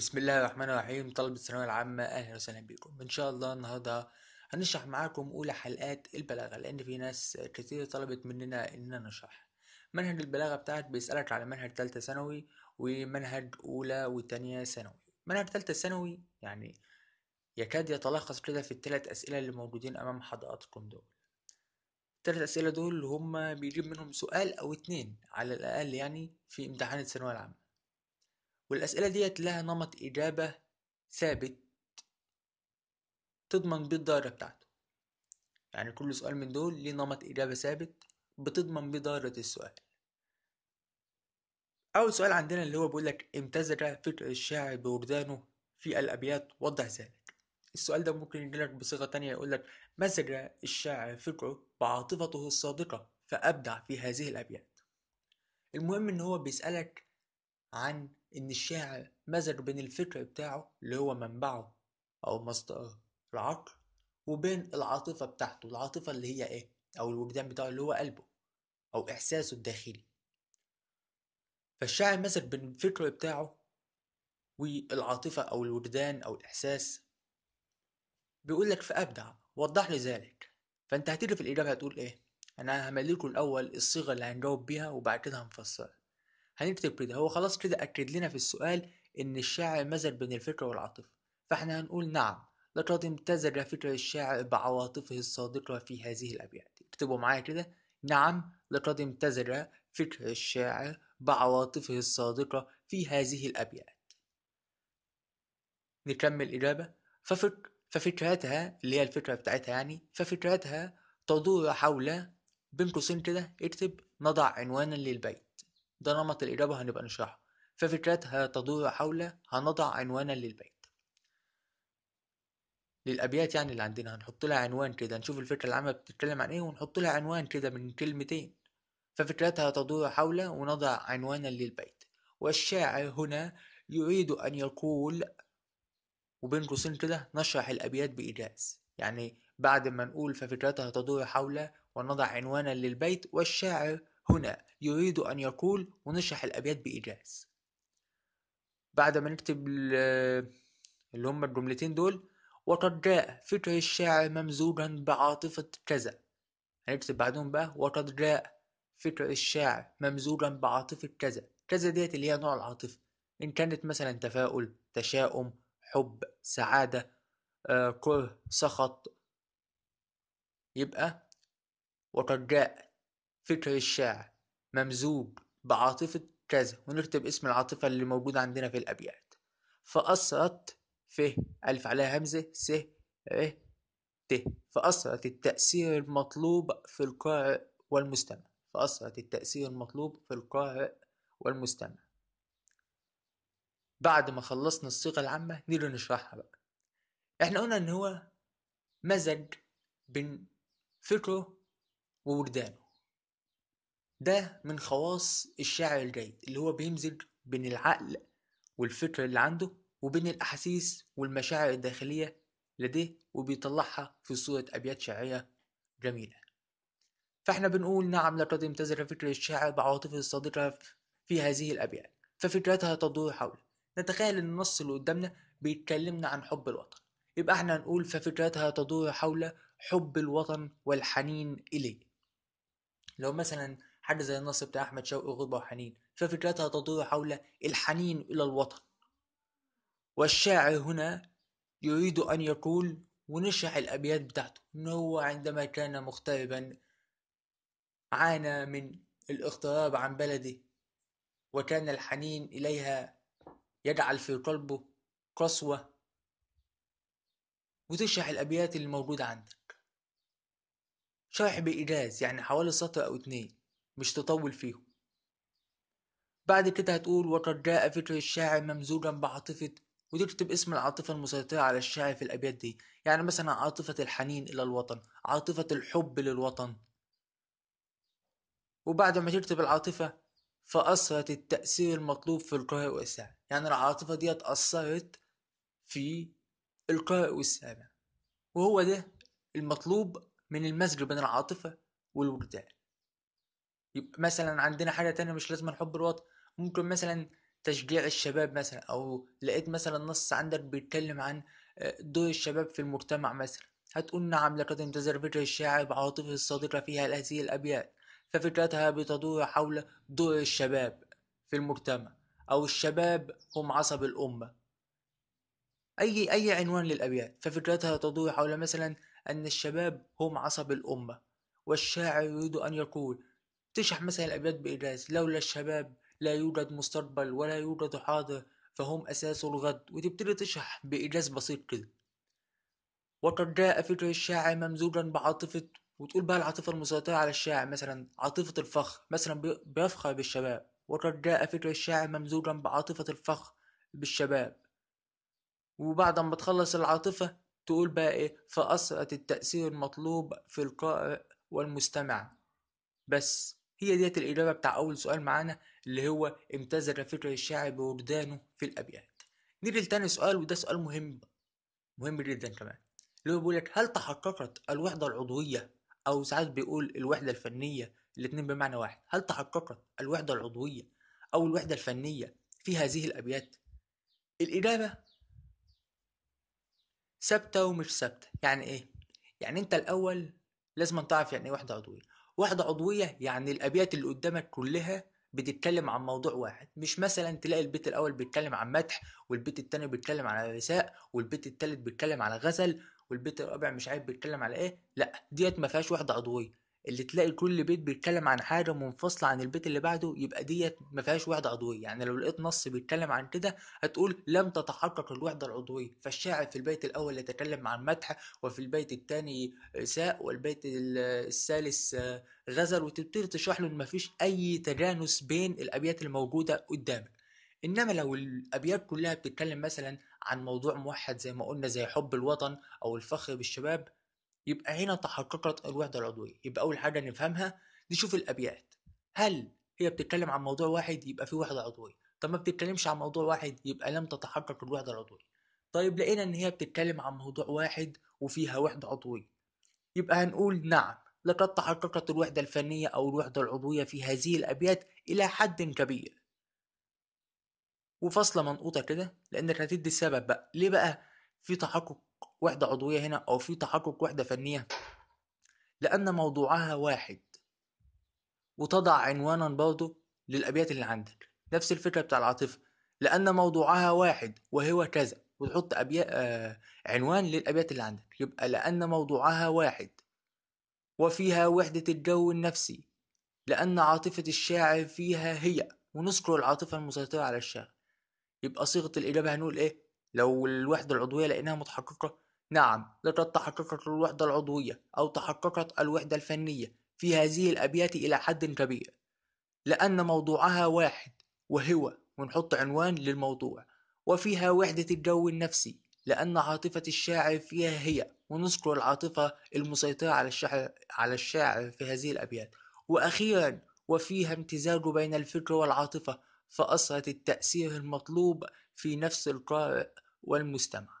بسم الله الرحمن الرحيم طلبة الثانوية العامة أهلا وسهلا بيكم إن شاء الله النهاردة هنشرح معاكم أولى حلقات البلاغة لأن في ناس كتير طلبت مننا إننا نشرح منهج البلاغة بتاعت بيسألك على منهج تالتة ثانوي ومنهج أولى وتانية ثانوي منهج تالتة ثانوي يعني يكاد يتلخص كده في التلات أسئلة اللي موجودين أمام حضراتكم دول التلات أسئلة دول هما بيجيب منهم سؤال أو اتنين على الأقل يعني في امتحان الثانوية العامة والأسئلة ديت لها نمط إجابة ثابت تضمن بيه الدايرة بتاعته يعني كل سؤال من دول ليه نمط إجابة ثابت بتضمن بيه دايرة السؤال أول سؤال عندنا اللي هو بيقولك امتزج فكر الشاعر بوردانه في الأبيات وضح ذلك السؤال ده ممكن يجيلك بصيغة تانية يقولك مزج الشاعر فكره بعاطفته الصادقة فأبدع في هذه الأبيات المهم إن هو بيسألك عن إن الشاعر مزج بين الفكر بتاعه اللي هو منبعه أو مصدره العقل وبين العاطفة بتاعته العاطفة اللي هي إيه أو الوجدان بتاعه اللي هو قلبه أو إحساسه الداخلي فالشاعر مزج بين الفكر بتاعه والعاطفة أو الوجدان أو الإحساس بيقول لك فأبدع وضح لي ذلك فأنت هتيجي في الإجابة هتقول إيه أنا هملكوا الأول الصيغة اللي هنجاوب بيها وبعد كده هنفسرها هنكتب كده هو خلاص كده أكد لنا في السؤال إن الشاعر مزج بين الفكرة والعاطفة فإحنا هنقول نعم لقد امتزج فكر الشاعر بعواطفه الصادقة في هذه الأبيات اكتبوا معايا كده نعم لقد امتزج فكر الشاعر بعواطفه الصادقة في هذه الأبيات نكمل إجابة ففك... ففكرتها اللي هي الفكرة بتاعتها يعني ففكرتها تدور حول بين قوسين كده اكتب نضع عنوانا للبيت ده نمط الإجابة هنبقى نشرحه ففكرتها تدور حول هنضع عنوانا للبيت للأبيات يعني اللي عندنا هنحط لها عنوان كده نشوف الفكرة العامة بتتكلم عن إيه ونحط لها عنوان كده من كلمتين ففكرتها تدور حول ونضع عنوانا للبيت والشاعر هنا يريد أن يقول وبين قوسين كده نشرح الأبيات بإيجاز يعني بعد ما نقول ففكرتها تدور حول ونضع عنوانا للبيت والشاعر هنا يريد أن يقول ونشرح الأبيات بإيجاز بعد ما نكتب اللي هما الجملتين دول وقد جاء فكر الشاعر ممزوجا بعاطفة كذا هنكتب بعدهم بقى وقد جاء فكر الشاعر ممزوجا بعاطفة كذا كذا ديت اللي هي نوع العاطفة إن كانت مثلا تفاؤل تشاؤم حب سعادة آه، كره سخط يبقى وقد جاء فكر الشاعر ممزوج بعاطفة كذا ونكتب اسم العاطفة اللي موجودة عندنا في الأبيات فأثرت ف ألف عليها همزة س ر ت فأثرت التأثير المطلوب في القارئ والمستمع فأثرت التأثير المطلوب في القارئ والمستمع بعد ما خلصنا الصيغة العامة نيجي نشرحها بقى احنا قلنا ان هو مزج بين فكره ووجدانه ده من خواص الشاعر الجيد اللي هو بيمزج بين العقل والفكر اللي عنده وبين الأحاسيس والمشاعر الداخلية لديه وبيطلعها في صورة أبيات شعرية جميلة فإحنا بنقول نعم لقد امتزج فكر الشاعر بعواطفه الصادقة في هذه الأبيات ففكرتها تدور حوله نتخيل أن النص اللي قدامنا بيتكلمنا عن حب الوطن يبقى احنا هنقول ففكرتها تدور حول حب الوطن والحنين إليه لو مثلا حد زي النص بتاع أحمد شوقي غربة وحنين ففكرتها تدور حول الحنين إلى الوطن والشاعر هنا يريد أن يقول ونشرح الأبيات بتاعته إن هو عندما كان مغتربا عانى من الاغتراب عن بلده وكان الحنين إليها يجعل في قلبه قسوة وتشرح الأبيات الموجودة عندك شرح بإيجاز يعني حوالي سطر أو اتنين مش تطول فيهم بعد كده هتقول وقد جاء فكر الشاعر ممزوجا بعاطفة وتكتب اسم العاطفة المسيطرة على الشاعر في الأبيات دي يعني مثلا عاطفة الحنين إلى الوطن عاطفة الحب للوطن وبعد ما تكتب العاطفة فأثرت التأثير المطلوب في القارئ والسامع يعني العاطفة دي أثرت في القارئ والسامع وهو ده المطلوب من المزج بين العاطفة والوجدان يبقى مثلا عندنا حاجة تانية مش لازم حب الوطن ممكن مثلا تشجيع الشباب مثلا او لقيت مثلا نص عندك بيتكلم عن دور آه، الشباب في المجتمع مثلا هتقول نعم لقد انتظر فكر الشاعر بعواطفه الصادقة فيها هذه الأبيات ففكرتها بتدور حول دور الشباب في المجتمع أو الشباب هم عصب الأمة أي أي عنوان للأبيات ففكرتها تدور حول مثلا أن الشباب هم عصب الأمة والشاعر يريد أن يقول تشح مثلا الأبيات بإيجاز لولا الشباب لا يوجد مستقبل ولا يوجد حاضر فهم أساس الغد وتبتدي تشرح بإيجاز بسيط كده وقد جاء فكر الشاعر ممزوجا بعاطفة وتقول بقى العاطفة المسيطرة على الشاعر مثلا عاطفة الفخر مثلا بيفخر بالشباب وقد جاء فكر الشاعر ممزوجا بعاطفة الفخر بالشباب وبعد ما تخلص العاطفة تقول بقى إيه فأثرت التأثير المطلوب في القارئ والمستمع بس هي ديت الإجابة بتاع أول سؤال معانا اللي هو امتزج فكر الشاعر بوجدانه في الأبيات نيجي لتاني سؤال وده سؤال مهم مهم جدا كمان اللي هو لك هل تحققت الوحدة العضوية أو ساعات بيقول الوحدة الفنية الاتنين بمعنى واحد هل تحققت الوحدة العضوية أو الوحدة الفنية في هذه الأبيات الإجابة ثابتة ومش ثابتة يعني إيه؟ يعني أنت الأول لازم تعرف يعني إيه وحدة عضوية وحدة عضوية يعني الأبيات اللي قدامك كلها بتتكلم عن موضوع واحد مش مثلا تلاقي البيت الأول بيتكلم عن مدح والبيت التاني بيتكلم على رثاء والبيت التالت بيتكلم على غزل والبيت الرابع مش عارف بيتكلم على ايه لا ديت ما فيهاش وحدة عضوية اللي تلاقي كل بيت بيتكلم عن حاجة منفصلة عن البيت اللي بعده يبقى ديت ما فيهاش وحدة عضوية يعني لو لقيت نص بيتكلم عن كده هتقول لم تتحقق الوحدة العضوية فالشاعر في البيت الأول يتكلم عن مدح وفي البيت الثاني ساء والبيت الثالث غزل وتبتدي تشرح له إن مفيش أي تجانس بين الأبيات الموجودة قدامك انما لو الابيات كلها بتتكلم مثلا عن موضوع موحد زي ما قلنا زي حب الوطن او الفخر بالشباب يبقى هنا تحققت الوحدة العضوية يبقى أول حاجة نفهمها نشوف الأبيات هل هي بتتكلم عن موضوع واحد يبقى في وحدة عضوية طب ما بتتكلمش عن موضوع واحد يبقى لم تتحقق الوحدة العضوية طيب لقينا إن هي بتتكلم عن موضوع واحد وفيها وحدة عضوية يبقى هنقول نعم لقد تحققت الوحدة الفنية أو الوحدة العضوية في هذه الأبيات إلى حد كبير وفصلة منقوطة كده لأنك هتدي السبب بقى ليه بقى في تحقق وحدة عضوية هنا أو في تحقق وحدة فنية؟ لأن موضوعها واحد وتضع عنوانا برضه للأبيات اللي عندك نفس الفكرة بتاع العاطفة لأن موضوعها واحد وهو كذا وتحط أبيات آه، عنوان للأبيات اللي عندك يبقى لأن موضوعها واحد وفيها وحدة الجو النفسي لأن عاطفة الشاعر فيها هي ونذكر العاطفة المسيطرة على الشاعر يبقى صيغة الإجابة هنقول إيه لو الوحدة العضوية لقيناها متحققة نعم لقد تحققت الوحدة العضوية أو تحققت الوحدة الفنية في هذه الأبيات إلى حد كبير لأن موضوعها واحد وهو ونحط عنوان للموضوع وفيها وحدة الجو النفسي لأن عاطفة الشاعر فيها هي ونذكر العاطفة المسيطرة على الشاعر على الشاعر في هذه الأبيات وأخيرا وفيها امتزاج بين الفكر والعاطفة فأثرت التأثير المطلوب في نفس القارئ والمستمع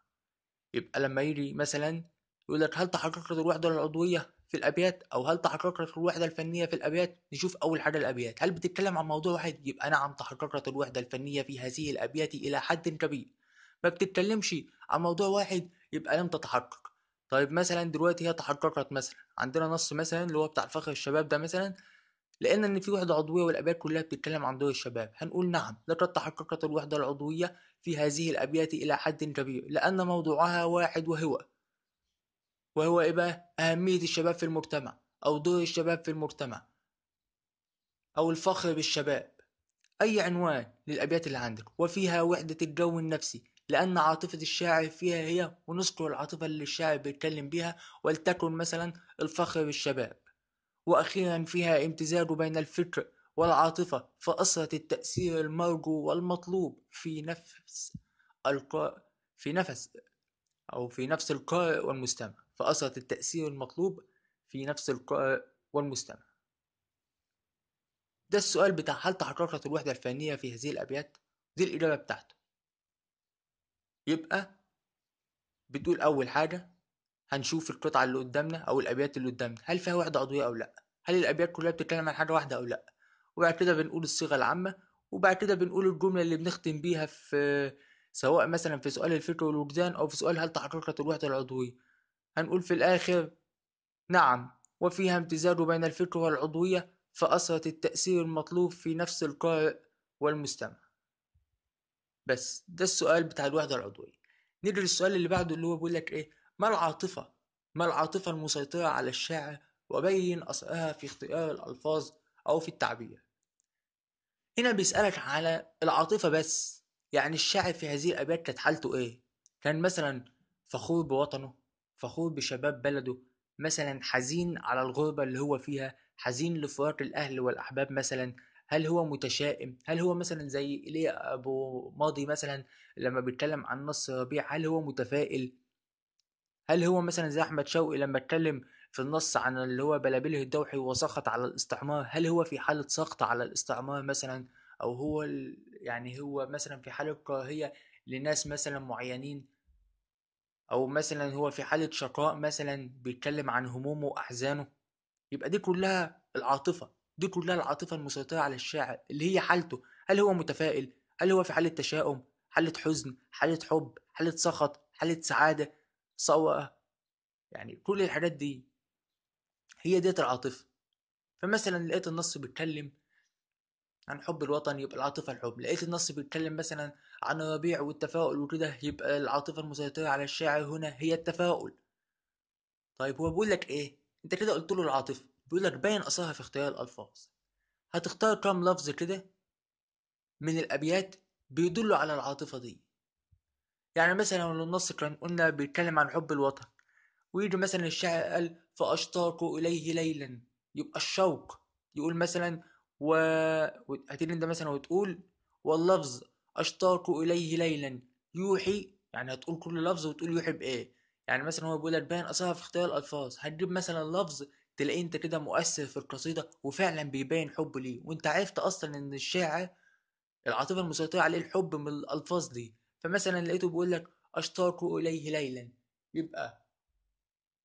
يبقى لما يجي مثلا يقول لك هل تحققت الوحدة العضوية في الأبيات أو هل تحققت الوحدة الفنية في الأبيات نشوف أول حاجة الأبيات هل بتتكلم عن موضوع واحد يبقى نعم تحققت الوحدة الفنية في هذه الأبيات إلى حد كبير ما بتتكلمش عن موضوع واحد يبقى لم تتحقق طيب مثلا دلوقتي هي تحققت مثلا عندنا نص مثلا اللي هو بتاع فخر الشباب ده مثلا لقينا ان في وحده عضويه والابيات كلها بتتكلم عن دور الشباب هنقول نعم لقد تحققت الوحده العضويه في هذه الأبيات إلى حد كبير لأن موضوعها واحد وهو وهو إيه أهمية الشباب في المجتمع أو دور الشباب في المجتمع أو الفخر بالشباب أي عنوان للأبيات اللي عندك وفيها وحدة الجو النفسي لأن عاطفة الشاعر فيها هي ونذكر العاطفة اللي الشاعر بيتكلم بيها ولتكن مثلا الفخر بالشباب وأخيرا فيها امتزاج بين الفكر والعاطفة فأصلت التأثير المرجو والمطلوب في نفس القارئ في نفس أو في نفس القارئ والمستمع فأصلت التأثير المطلوب في نفس القارئ والمستمع ده السؤال بتاع هل تحققت الوحدة الفنية في هذه الأبيات؟ دي الإجابة بتاعته يبقى بتقول أول حاجة هنشوف القطعة اللي قدامنا أو الأبيات اللي قدامنا هل فيها وحدة عضوية أو لأ؟ هل الأبيات كلها بتتكلم عن حاجة واحدة أو لأ؟ وبعد كده بنقول الصيغه العامه وبعد كده بنقول الجمله اللي بنختم بيها في سواء مثلا في سؤال الفكر والوجدان او في سؤال هل تحققت الوحده العضويه هنقول في الاخر نعم وفيها امتزاج بين الفكر والعضويه فأثرت التأثير المطلوب في نفس القارئ والمستمع بس ده السؤال بتاع الوحدة العضوية نيجي للسؤال اللي بعده اللي هو بيقول لك ايه ما العاطفة ما العاطفة المسيطرة على الشاعر وبين أثرها في اختيار الألفاظ أو في التعبير هنا بيسألك على العاطفة بس يعني الشاعر في هذه الأبيات كانت حالته إيه كان مثلا فخور بوطنه فخور بشباب بلده مثلا حزين على الغربة اللي هو فيها حزين لفراق الأهل والأحباب مثلا هل هو متشائم هل هو مثلا زي إيليا أبو ماضي مثلا لما بيتكلم عن نص ربيع هل هو متفائل هل هو مثلا زي أحمد شوقي لما اتكلم في النص عن اللي هو بلابله الدوحي وسقط على الاستعمار هل هو في حالة سقط على الاستعمار مثلا أو هو يعني هو مثلا في حالة كراهية لناس مثلا معينين أو مثلا هو في حالة شقاء مثلا بيتكلم عن همومه وأحزانه يبقى دي كلها العاطفة دي كلها العاطفة المسيطرة على الشاعر اللي هي حالته هل هو متفائل هل هو في حالة تشاؤم حالة حزن حالة حب حالة سخط حالة سعادة سواء يعني كل الحاجات دي هي ديت العاطفة فمثلا لقيت النص بيتكلم عن حب الوطن يبقى العاطفة الحب لقيت النص بيتكلم مثلا عن الربيع والتفاؤل وكده يبقى العاطفة المسيطرة على الشاعر هنا هي التفاؤل طيب هو بيقول لك ايه انت كده قلت له العاطفة بيقول لك باين اثرها في اختيار الالفاظ هتختار كام لفظ كده من الابيات بيدلوا على العاطفة دي يعني مثلا لو النص كان قلنا بيتكلم عن حب الوطن ويجي مثلا الشاعر قال فأشتاق إليه ليلا يبقى الشوق يقول مثلا و هتيجي انت مثلا وتقول واللفظ أشتاق إليه ليلا يوحي يعني هتقول كل لفظ وتقول يوحي بإيه يعني مثلا هو بيقول لك باين أصعب في اختيار الألفاظ هتجيب مثلا لفظ تلاقيه انت كده مؤثر في القصيدة وفعلا بيبين حبه ليه وانت عرفت أصلا إن الشاعر العاطفة المسيطرة عليه الحب من الألفاظ دي فمثلا لقيته بيقول لك أشتاق إليه ليلا يبقى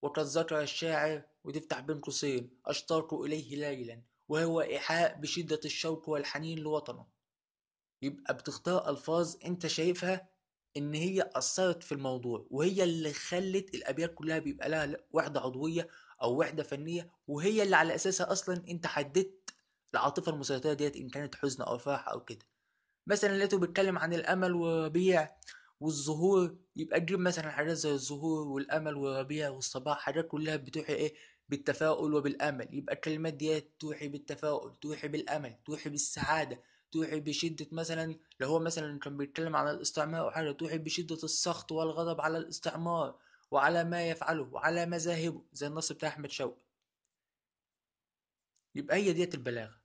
وقد ذكر الشاعر وتفتح بين قوسين أشتاق إليه ليلا وهو إيحاء بشدة الشوق والحنين لوطنه يبقى بتختار ألفاظ أنت شايفها إن هي أثرت في الموضوع وهي اللي خلت الأبيات كلها بيبقى لها وحدة عضوية أو وحدة فنية وهي اللي على أساسها أصلا أنت حددت العاطفة المسيطرة ديت إن كانت حزن أو فرح أو كده مثلا لقيته بيتكلم عن الأمل وبيع والزهور يبقى تجيب مثلا حاجات زي الزهور والامل والربيع والصباح حاجات كلها بتوحي ايه بالتفاؤل وبالامل يبقى الكلمات دي توحي بالتفاؤل توحي بالامل توحي بالسعاده توحي بشدة مثلا لو هو مثلا كان بيتكلم عن الاستعمار أو حاجة توحي بشدة السخط والغضب على الاستعمار وعلى ما يفعله وعلى مذاهبه زي النص بتاع أحمد شوقي يبقى هي ديت البلاغة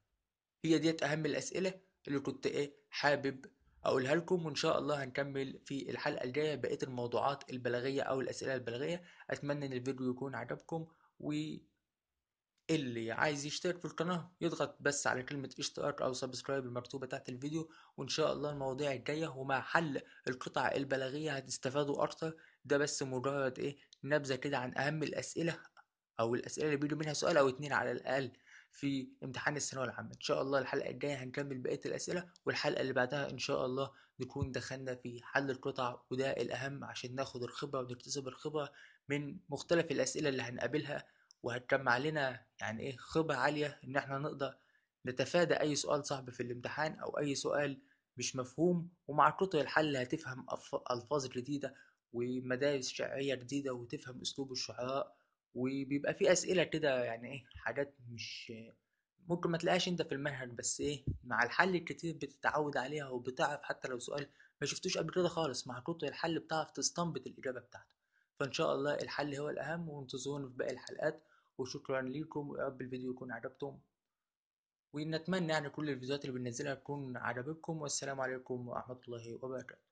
هي ديت أهم الأسئلة اللي كنت إيه حابب اقولها لكم وان شاء الله هنكمل في الحلقه الجايه بقيه الموضوعات البلاغيه او الاسئله البلاغيه اتمنى ان الفيديو يكون عجبكم و اللي عايز يشترك في القناة يضغط بس على كلمة اشتراك أو سبسكرايب المكتوبة تحت الفيديو وإن شاء الله المواضيع الجاية ومع حل القطع البلاغية هتستفادوا أكتر ده بس مجرد إيه نبذة كده عن أهم الأسئلة أو الأسئلة اللي بيجي منها سؤال أو اتنين على الأقل في امتحان الثانويه العامه ان شاء الله الحلقه الجايه هنكمل بقيه الاسئله والحلقه اللي بعدها ان شاء الله نكون دخلنا في حل القطع وده الاهم عشان ناخد الخبره ونكتسب الخبره من مختلف الاسئله اللي هنقابلها وهتجمع لنا يعني ايه خبره عاليه ان احنا نقدر نتفادى اي سؤال صعب في الامتحان او اي سؤال مش مفهوم ومع كتر الحل هتفهم الفاظ جديده ومدارس شعريه جديده وتفهم اسلوب الشعراء وبيبقى في اسئله كده يعني ايه حاجات مش ممكن ما تلاقيهاش انت في المنهج بس ايه مع الحل الكتير بتتعود عليها وبتعرف حتى لو سؤال ما شفتوش قبل كده خالص مع كتر الحل بتعرف تستنبط الاجابه بتاعته فان شاء الله الحل هو الاهم وانتظرونا في باقي الحلقات وشكرا ليكم ويا رب الفيديو يكون عجبكم ونتمنى يعني كل الفيديوهات اللي بننزلها تكون عجبتكم والسلام عليكم ورحمه الله وبركاته